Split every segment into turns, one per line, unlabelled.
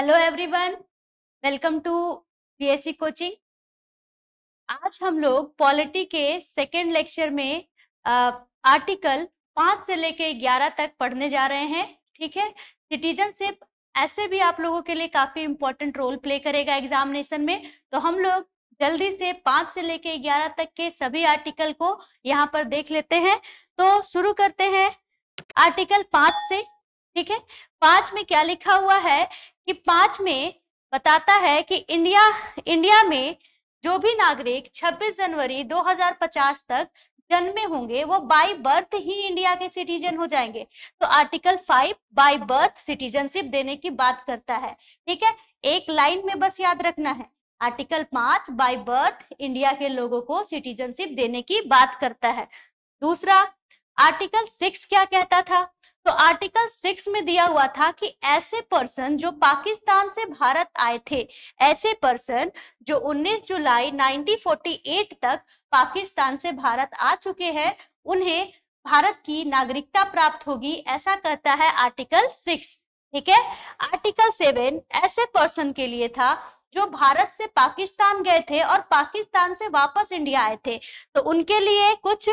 hello everyone welcome to BSc coaching आज हम लोग पॉलिटी के सेकेंड लेक्चर में आर्टिकल पाँच से लेके ग्यारह तक पढ़ने जा रहे हैं ठीक है सिटीजनशिप ऐसे भी आप लोगों के लिए काफी इंपॉर्टेंट रोल प्ले करेगा एग्जामिनेशन में तो हम लोग जल्दी से पाँच से लेके ग्यारह तक के सभी आर्टिकल को यहाँ पर देख लेते हैं तो शुरू करते हैं आर्टिकल पाँच से ठीक है पांच में क्या लिखा हुआ है कि पांच में बताता है कि इंडिया इंडिया में जो भी नागरिक 26 जनवरी 2050 तक जन्मे होंगे वो बाय बर्थ ही इंडिया के सिटीजन हो जाएंगे तो article five by birth citizenship देने की बात करता है ठीक है एक लाइन में बस याद रखना है आर्टिकल पांच बाय बर्थ इंडिया के लोगों को सिटीजनशिप देने की बात करता है दूसरा आर्टिकल सिक्स क्या कहता था तो आर्टिकल सिक्स में दिया हुआ था कि ऐसे पर्सन जो पाकिस्तान से भारत आए थे ऐसे पर्सन जो 19 जुलाई 1948 तक पाकिस्तान से भारत आ चुके हैं उन्हें भारत की नागरिकता प्राप्त होगी ऐसा कहता है आर्टिकल सिक्स ठीक है आर्टिकल सेवन ऐसे पर्सन के लिए था जो भारत से पाकिस्तान गए थे और पाकिस्तान से वापस इंडिया आए थे तो उनके लिए कुछ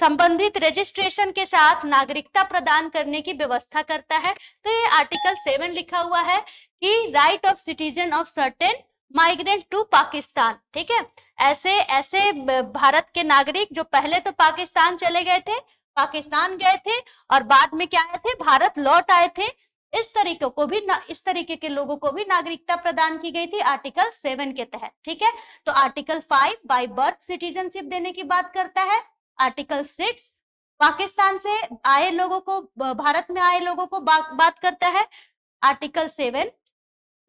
संबंधित रजिस्ट्रेशन के साथ नागरिकता प्रदान करने की व्यवस्था करता है तो ये आर्टिकल सेवन लिखा हुआ है कि right of citizen of certain migrant to Pakistan ठीक है ऐसे ऐसे भारत के नागरिक जो पहले तो पाकिस्तान चले गए थे पाकिस्तान गए थे और बाद में क्या आए थे भारत लौट आए थे इस तरीके को भी इस तरीके के लोगों को भी नागरिकता प्रदान की गई थी आर्टिकल सेवन के तहत ठीक है तो article five by birth citizenship देने की बात करता है आर्टिकल सिक्स पाकिस्तान से आए लोगों को भारत में आए लोगों को बा, बात करता है आर्टिकल सेवन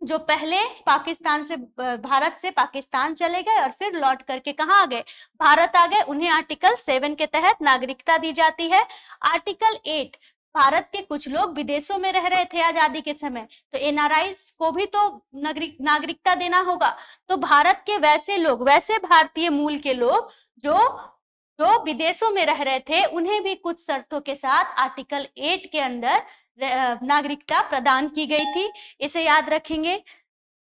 जो पहले पाकिस्तान से भारत से पाकिस्तान चले गए और फिर लौट करके कहा आ गए भारत आ गए उन्हें आर्टिकल सेवन के तहत नागरिकता दी जाती है आर्टिकल एट भारत के कुछ लोग विदेशों में रह रहे थे आजादी के समय तो एनआरआई को भी तो नागरिक नागरिकता देना होगा तो भारत के वैसे लोग वैसे भारतीय मूल के लोग जो जो विदेशों में रह रहे थे उन्हें भी कुछ शर्तों के साथ आर्टिकल एट के अंदर नागरिकता प्रदान की गई थी इसे याद रखेंगे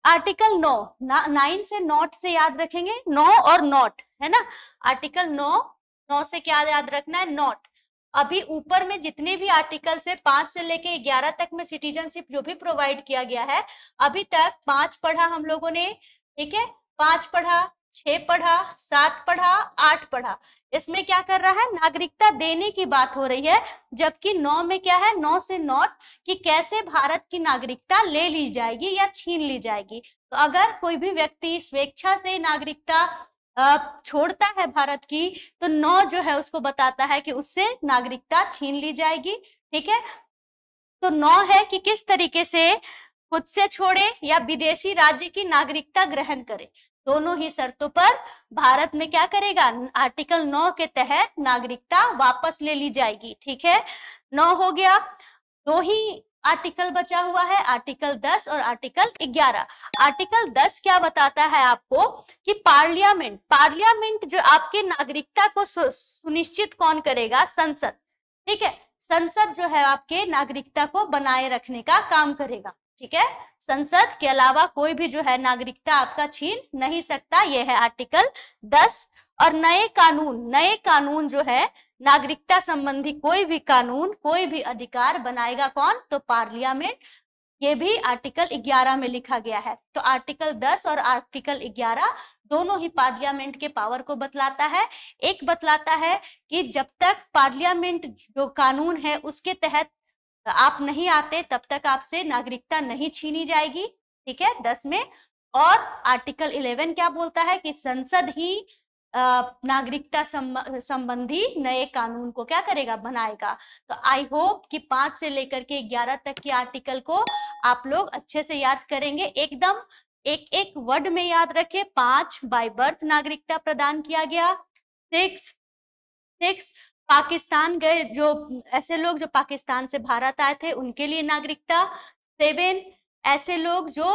आर्टिकल नौ नाइन से नॉट से याद रखेंगे नौ और नॉट है ना आर्टिकल नौ नौ से क्या याद रखना है नॉट अभी ऊपर में जितने भी आर्टिकल से पांच से लेके ग्यारह तक में सिटीजनशिप जो भी प्रोवाइड किया गया है अभी तक पांच पढ़ा हम लोगों ने ठीक है पांच पढ़ा छह पढ़ा सात पढ़ा आठ पढ़ा इसमें क्या कर रहा है नागरिकता देने की बात हो रही है जबकि नौ में क्या है नौ से नॉट कि कैसे भारत की नागरिकता ले ली जाएगी या छीन ली जाएगी तो अगर कोई भी व्यक्ति स्वेच्छा से नागरिकता छोड़ता है भारत की तो नौ जो है उसको बताता है कि उससे नागरिकता छीन ली जाएगी ठीक है तो नौ है कि किस तरीके से खुद से छोड़े या विदेशी राज्य की नागरिकता ग्रहण करे दोनों ही शर्तों पर भारत में क्या करेगा आर्टिकल नौ के तहत नागरिकता वापस ले ली जाएगी ठीक है नौ हो गया दो ही आर्टिकल बचा हुआ है आर्टिकल 10 और आर्टिकल 11 आर्टिकल 10 क्या बताता है आपको कि पार्लियामेंट पार्लियामेंट जो आपके नागरिकता को सुनिश्चित कौन करेगा संसद ठीक है संसद जो है आपके नागरिकता को बनाए रखने का काम करेगा ठीक है संसद के अलावा कोई भी जो है नागरिकता आपका छीन नहीं सकता यह है आर्टिकल दस और नए कानून नए कानून जो है नागरिकता संबंधी कोई भी कानून कोई भी अधिकार बनाएगा कौन तो पार्लियामेंट ये भी आर्टिकल 11 में लिखा गया है तो आर्टिकल 10 और आर्टिकल 11 दोनों ही पार्लियामेंट के पावर को बतलाता है एक बतलाता है कि जब तक पार्लियामेंट जो कानून है उसके तहत आप नहीं आते तब तक आपसे नागरिकता नहीं छीनी जाएगी ठीक है दस में और आर्टिकल 11 क्या बोलता है कि संसद ही नागरिकता संबंधी नए कानून को क्या करेगा बनाएगा तो आई होप कि पांच से लेकर के ग्यारह तक के आर्टिकल को आप लोग अच्छे से याद करेंगे एकदम एक एक वर्ड में याद रखे पांच बाय बर्थ नागरिकता प्रदान किया गया सिक्स सिक्स पाकिस्तान गए जो ऐसे लोग जो पाकिस्तान से भारत आए थे उनके लिए नागरिकता सेवन ऐसे लोग जो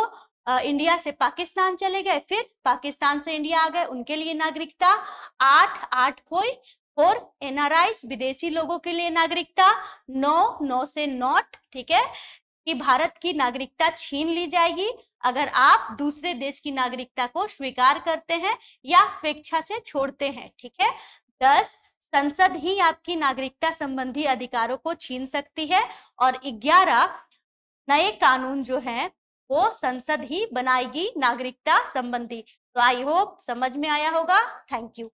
इंडिया से पाकिस्तान चले गए फिर पाकिस्तान से इंडिया आ गए उनके लिए नागरिकता आठ आठ कोई और एनआरआईस विदेशी लोगों के लिए नागरिकता नौ नौ से नॉट ठीक है कि भारत की नागरिकता छीन ली जाएगी अगर आप दूसरे देश की नागरिकता को स्वीकार करते हैं या स्वेच्छा से छोड़ते हैं ठीक है दस संसद ही आपकी नागरिकता संबंधी अधिकारों को छीन सकती है और ग्यारह नए कानून जो है वो संसद ही बनाएगी नागरिकता संबंधी तो आई होप समझ में आया होगा थैंक यू